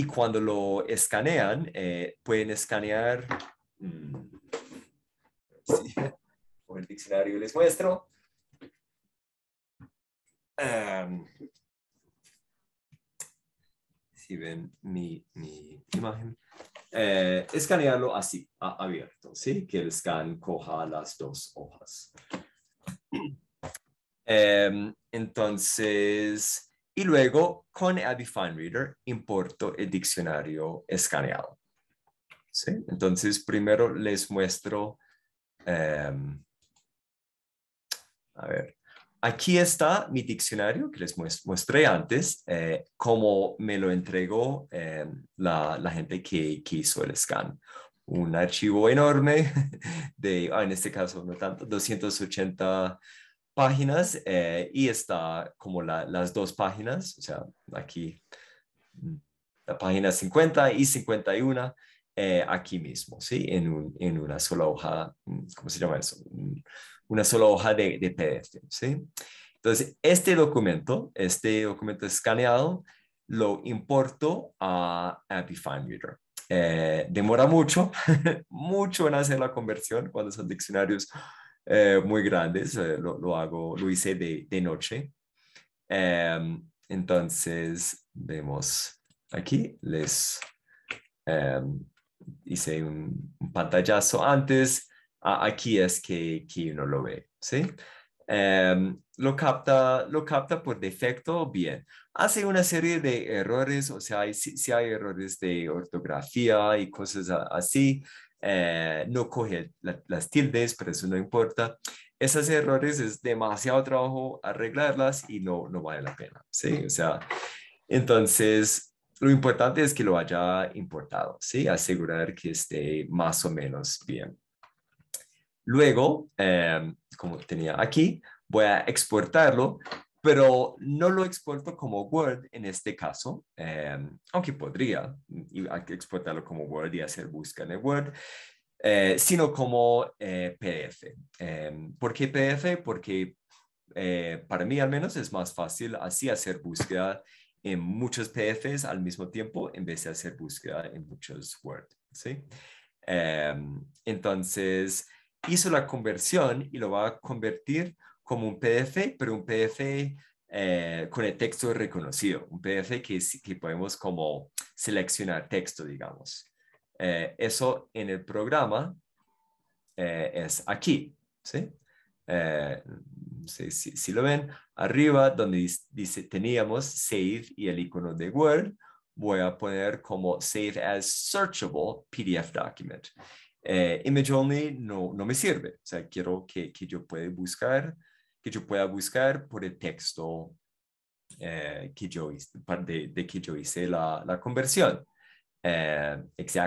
y cuando lo escanean, eh, pueden escanear... Mm, con por el diccionario les muestro. si ven mi, imagen, eh, escanearlo así, abierto, ¿sí? Que el scan coja las dos hojas. Em, entonces, y luego con Abby Fine Reader importo el diccionario escaneado. ¿Sí? Entonces, primero les muestro, em, a ver, aquí está mi diccionario que les mostré antes, eh, como me lo entregó em, la, la, gente que, hizo el scan. Un archivo enorme de, ah, en este caso no tanto, 280 páginas eh, y está como las dos páginas, o sea, aquí mm, la página 50 y 51 eh, aquí mismo, ¿sí? En, una sola hoja, mm, ¿cómo se llama eso? Mm, una sola hoja de, PDF, ¿sí? Entonces, este documento, este documento escaneado, lo importo a Fine eh, Reader. demora mucho, mucho en hacer la conversión cuando son diccionarios eh, muy grandes, eh, lo, hago, lo hice de, noche. Em, entonces, vemos aquí, les em, hice un, pantallazo antes, aquí es que, que, uno lo ve, ¿sí? Em, lo, capta, lo capta por defecto bien. Hace una serie de errores, o sea, si hay errores de ortografía y cosas así, eh, no coge las tildes, pero eso no importa. Esos errores es demasiado trabajo arreglarlas y no, no vale la pena, sea, entonces lo importante es que lo haya importado, Asegurar que esté más o menos bien. Luego, eh, como tenía aquí, voy a exportarlo pero no lo exporto como Word en este caso, em, aunque podría exportarlo como Word y hacer búsqueda en Word, eh, sino como eh, PDF. Em, ¿Por qué PDF? Porque eh, para mí al menos es más fácil así hacer búsqueda en muchos PDFs al mismo tiempo en vez de hacer búsqueda en muchos Word. ¿sí? Em, entonces, hizo la conversión y lo va a convertir como un PDF, pero un PDF eh, con el texto reconocido, un PDF que, podemos como seleccionar texto, digamos. Eh, eso en el programa eh, es aquí, ¿sí? Si, lo ven, arriba donde dice teníamos save y el icono de Word, voy a poner como save as searchable PDF document. image only no, no me sirve, o sea, quiero que, que yo pueda buscar que yo pueda buscar por el texto eh, que de, que yo hice la, la conversión. Eh,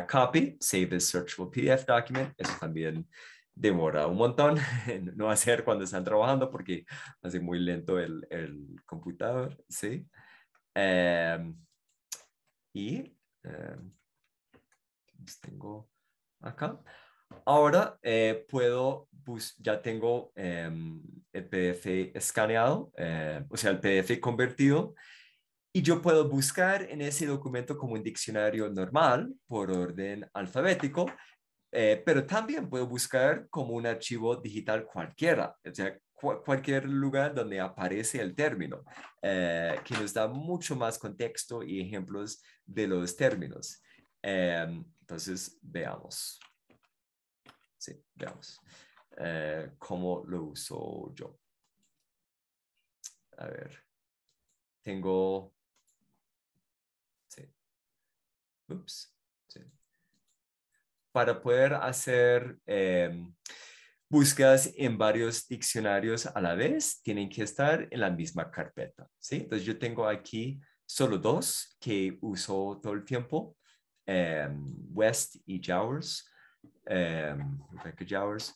copy, save as searchable PDF document, eso también demora un montón, no hacer cuando están trabajando porque hace muy lento el, el computador, ¿sí? Eh, y eh, pues tengo acá. Ahora eh, puedo, ya tengo em, el PDF escaneado, eh, o sea, el PDF convertido, y yo puedo buscar en ese documento como un diccionario normal por orden alfabético, eh, pero también puedo buscar como un archivo digital cualquiera, o sea, cualquier lugar donde aparece el término, eh, que nos da mucho más contexto y ejemplos de los términos. Em, entonces, veamos. Sí, veamos. Eh, ¿Cómo lo uso yo? A ver. Tengo. Sí. Ups. Sí. Para poder hacer eh, búsquedas en varios diccionarios a la vez, tienen que estar en la misma carpeta. ¿sí? Entonces, yo tengo aquí solo dos que uso todo el tiempo: em, West y Jowers eh, em, hours,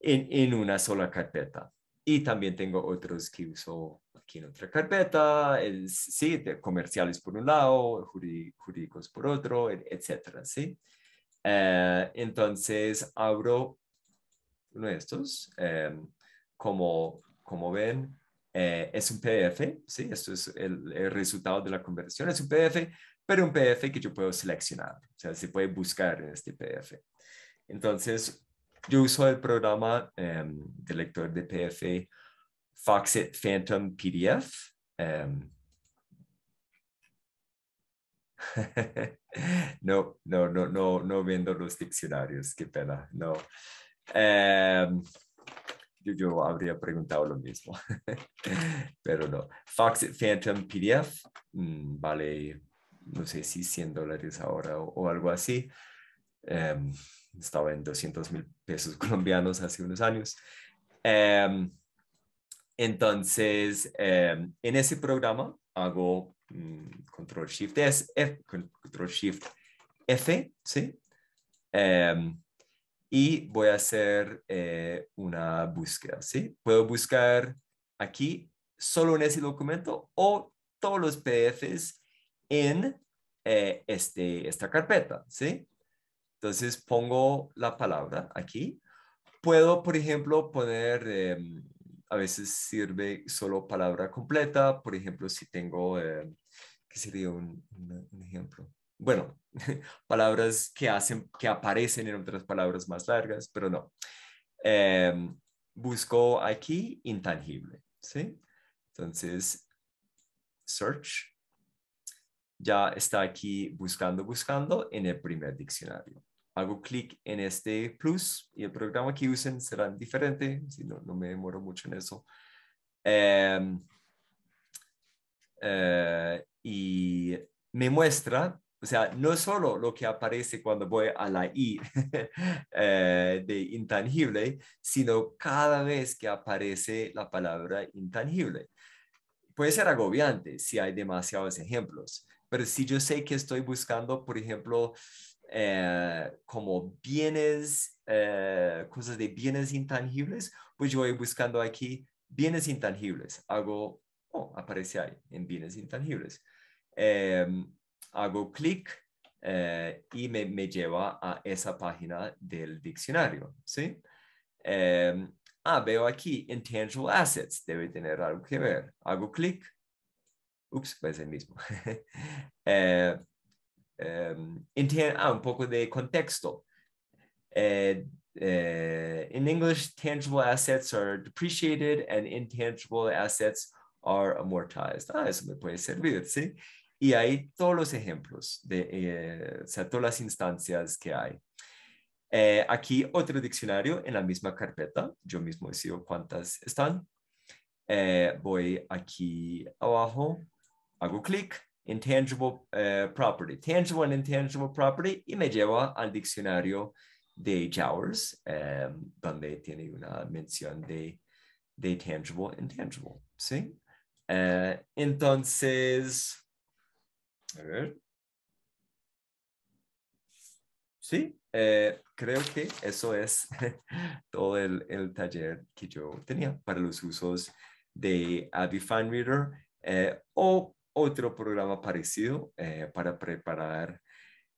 en, en, una sola carpeta. Y también tengo otros que uso aquí en otra carpeta, el, sí, comerciales por un lado, jurídicos por otro, etcétera, ¿sí? Eh, entonces abro uno de estos. Em, como, como ven, eh, es un PDF, ¿sí? Esto es el, el, resultado de la conversión, es un PDF, pero un PDF que yo puedo seleccionar, o sea, se puede buscar en este PDF. Entonces, yo uso el programa em, de lector de PFA Foxit Phantom PDF. Em. no, no, no, no, no vendo los diccionarios, qué pena, no. Em, yo, yo, habría preguntado lo mismo, pero no. Foxit Phantom PDF mm, vale, no sé si 100 dólares ahora o, algo así estaba en 200 mil pesos colombianos hace unos años. Em, entonces, em, en ese programa hago mm, Control Shift S, F, Control Shift F, ¿sí? Em, y voy a hacer eh, una búsqueda, ¿sí? Puedo buscar aquí solo en ese documento o todos los PDFs en eh, este, esta carpeta, ¿sí? Entonces pongo la palabra aquí. Puedo, por ejemplo, poner, em, a veces sirve solo palabra completa, por ejemplo, si tengo, em, ¿qué sería un, ejemplo? Bueno, palabras que hacen, que aparecen en otras palabras más largas, pero no. Em, busco aquí intangible, ¿sí? Entonces, search. Ya está aquí buscando, buscando en el primer diccionario hago clic en este plus y el programa que usen será diferente, si no, no me demoro mucho en eso. Em, eh, y me muestra, o sea, no solo lo que aparece cuando voy a la I eh, de intangible, sino cada vez que aparece la palabra intangible. Puede ser agobiante si hay demasiados ejemplos, pero si yo sé que estoy buscando, por ejemplo, eh, como bienes, eh, cosas de bienes intangibles, pues yo voy buscando aquí bienes intangibles. Hago, oh, aparece ahí en bienes intangibles. Em, hago clic eh, y me, me, lleva a esa página del diccionario, ¿sí? Em, ah, veo aquí intangible assets, debe tener algo que ver. Hago clic. Ups, pues el mismo. Em, ah, un poco de contexto. En eh, eh, in English, tangible assets are depreciated and intangible assets are amortized. Ah, eso me puede servir, ¿sí? Y hay todos los ejemplos, de, eh, o sea, todas las instancias que hay. Eh, aquí otro diccionario en la misma carpeta. Yo mismo he sido cuántas están. Eh, voy aquí abajo, hago clic intangible eh, property. Tangible and intangible property y me lleva al diccionario de Jowers, em, donde tiene una mención de, de tangible, intangible, ¿sí? Eh, entonces, a ver. Sí, eh, creo que eso es todo el, el, taller que yo tenía para los usos de Abby Reader o otro programa parecido eh, para preparar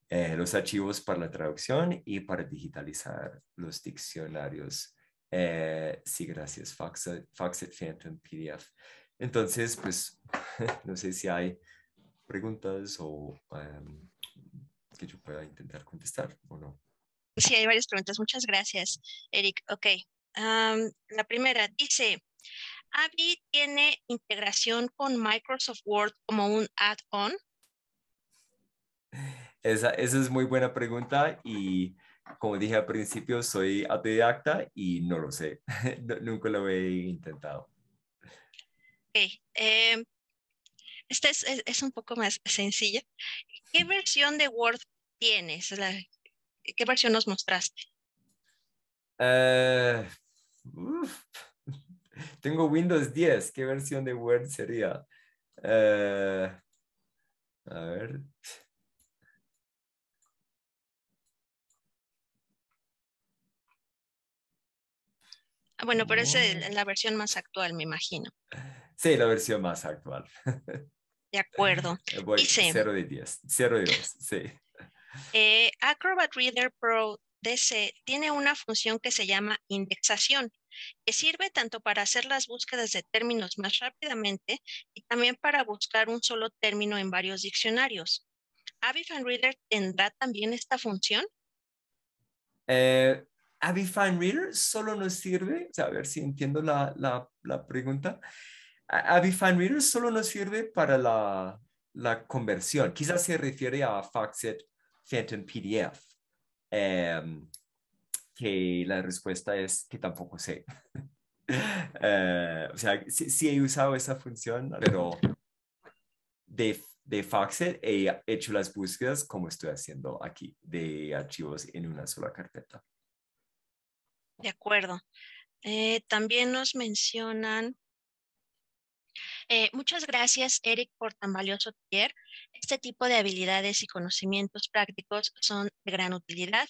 eh, los archivos para la traducción y para digitalizar los diccionarios. Eh, sí, gracias, Foxit Phantom, PDF. Entonces, pues, no sé si hay preguntas o em, que yo pueda intentar contestar o no. Sí, hay varias preguntas. Muchas gracias, Eric. Ok. la primera dice, AVI tiene integración con Microsoft Word como un add-on. Esa, es muy buena pregunta y como dije al principio, soy autodidacta y no lo sé. nunca lo he intentado. Ok. Em, esta es, un poco más sencilla. ¿Qué versión de Word tienes? ¿Qué versión nos mostraste? Eh, Tengo Windows 10. ¿Qué versión de Word sería? Eh, a ver. Ah, bueno, pero es mm. la versión más actual, me imagino. Sí, la versión más actual. De acuerdo. Voy, Dice, de 10, 0 de 2, sí. Eh, Acrobat Reader Pro DC tiene una función que se llama indexación que sirve tanto para hacer las búsquedas de términos más rápidamente y también para buscar un solo término en varios diccionarios. ¿Avifine Reader tendrá también esta función? Eh, Avifine Reader solo nos sirve, a ver si entiendo la, la, la pregunta. Avifine Reader solo nos sirve para la, la conversión. Quizás se refiere a FactSet Phantom PDF. Em, que la respuesta es que tampoco sé. Eh, o sea, sí, he usado esa función, pero de, de he hecho las búsquedas como estoy haciendo aquí, de archivos en una sola carpeta. De acuerdo. Eh, también nos mencionan eh, muchas gracias, Eric, por tan valioso taller. Este tipo de habilidades y conocimientos prácticos son de gran utilidad.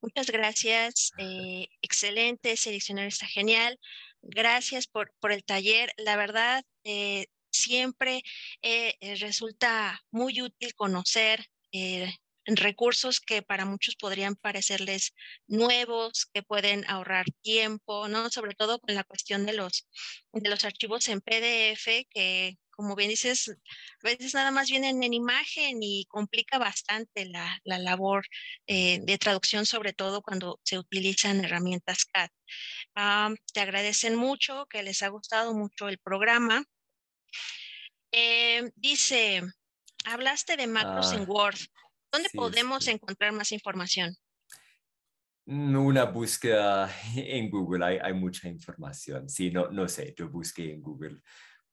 Muchas gracias. Eh, excelente, ese está genial. Gracias por, por el taller. La verdad, eh, siempre resulta muy útil conocer recursos que para muchos podrían parecerles nuevos, que pueden ahorrar tiempo, ¿no? Sobre todo con la cuestión de los, de los archivos en PDF, que como bien dices, a veces nada más vienen en imagen y complica bastante la, labor eh, de traducción, sobre todo cuando se utilizan herramientas CAD. Ah, te agradecen mucho, que les ha gustado mucho el programa. Eh, dice, hablaste de macros en ah. Word. ¿Dónde podemos encontrar más información? Una búsqueda en Google, hay, mucha información. Sí, no, no sé, yo busqué en Google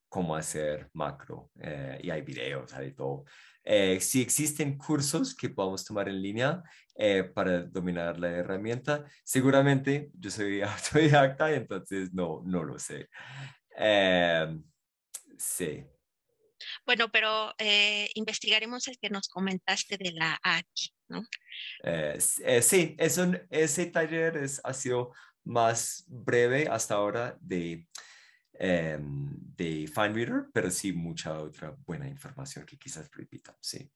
cómo hacer macro eh, y hay videos, hay todo. Eh, si existen cursos que podamos tomar en línea eh, para dominar la herramienta, seguramente yo soy autodidacta, entonces no, no lo sé. Em, sí. Bueno, pero eh, investigaremos el que nos comentaste de la H, ¿no? Eh, eh, sí, ese taller ha sido más breve hasta ahora de, em, de Reader, pero sí mucha otra buena información que quizás repita, sí.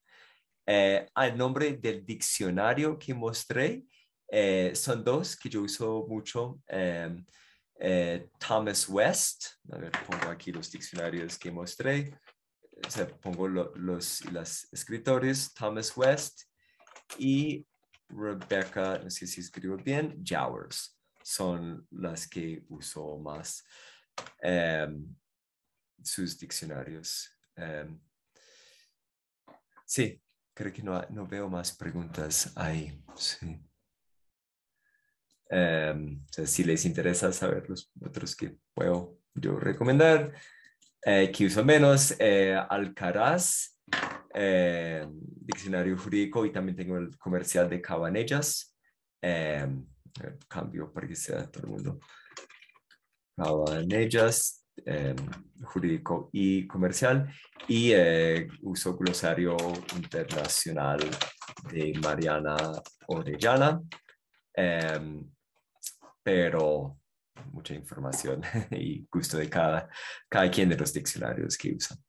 al nombre del diccionario que mostré, son dos que yo uso mucho. Em, Thomas West, a ver, pongo aquí los diccionarios que mostré pongo los escritores, Thomas West y Rebecca, no sé si escribo bien, Jowers, son las que uso más em, sus diccionarios. Em, sí, creo que no, veo más preguntas ahí. Sí. Em, si les interesa saber los otros que puedo yo recomendar, eh, que uso menos, eh, Alcaraz, eh, diccionario jurídico y también tengo el comercial de Cabanellas. Eh, cambio para que sea todo el mundo. Cabanellas, jurídico y comercial. Y uso glosario internacional de Mariana Orellana. pero mucha información y gusto de cada, cada quien de los diccionarios que usan.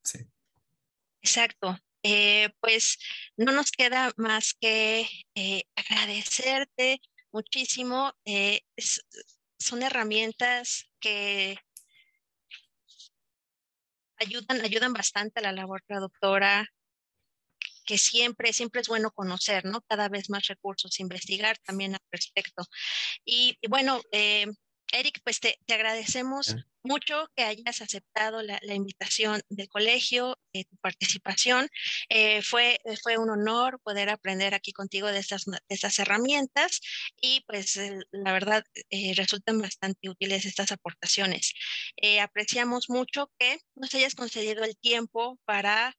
Exacto. Eh, pues no nos queda más que eh, agradecerte muchísimo. Eh, son herramientas que ayudan, ayudan bastante a la labor traductora, que siempre, siempre es bueno conocer, ¿no? Cada vez más recursos, investigar también al respecto. Y, bueno, Eric, pues te, agradecemos mucho que hayas aceptado la, invitación del colegio, eh, tu participación. Eh, fue, fue un honor poder aprender aquí contigo de estas, estas herramientas y pues la verdad eh, resultan bastante útiles estas aportaciones. apreciamos mucho que nos hayas concedido el tiempo para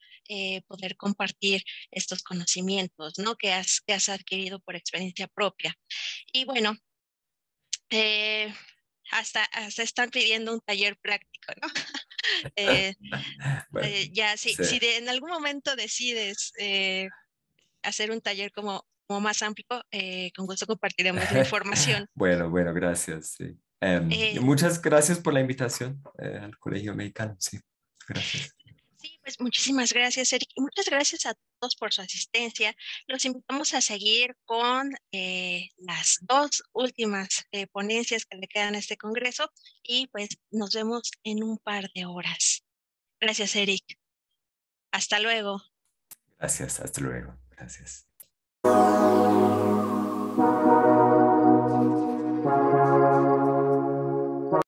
poder compartir estos conocimientos ¿no? que, has, que has adquirido por experiencia propia. Y bueno, hasta, están pidiendo un taller práctico, ¿no? Eh, eh, ya, si, sí. si en algún momento decides eh, hacer un taller como, como más amplio, con gusto compartiremos la información. bueno, bueno, gracias. Sí. Em, muchas gracias por la invitación al Colegio Mexicano. Sí, gracias. Pues muchísimas gracias, Eric, y muchas gracias a todos por su asistencia. Los invitamos a seguir con eh, las dos últimas eh, ponencias que le quedan a este congreso y pues nos vemos en un par de horas. Gracias, Eric. Hasta luego. Gracias, hasta luego. Gracias.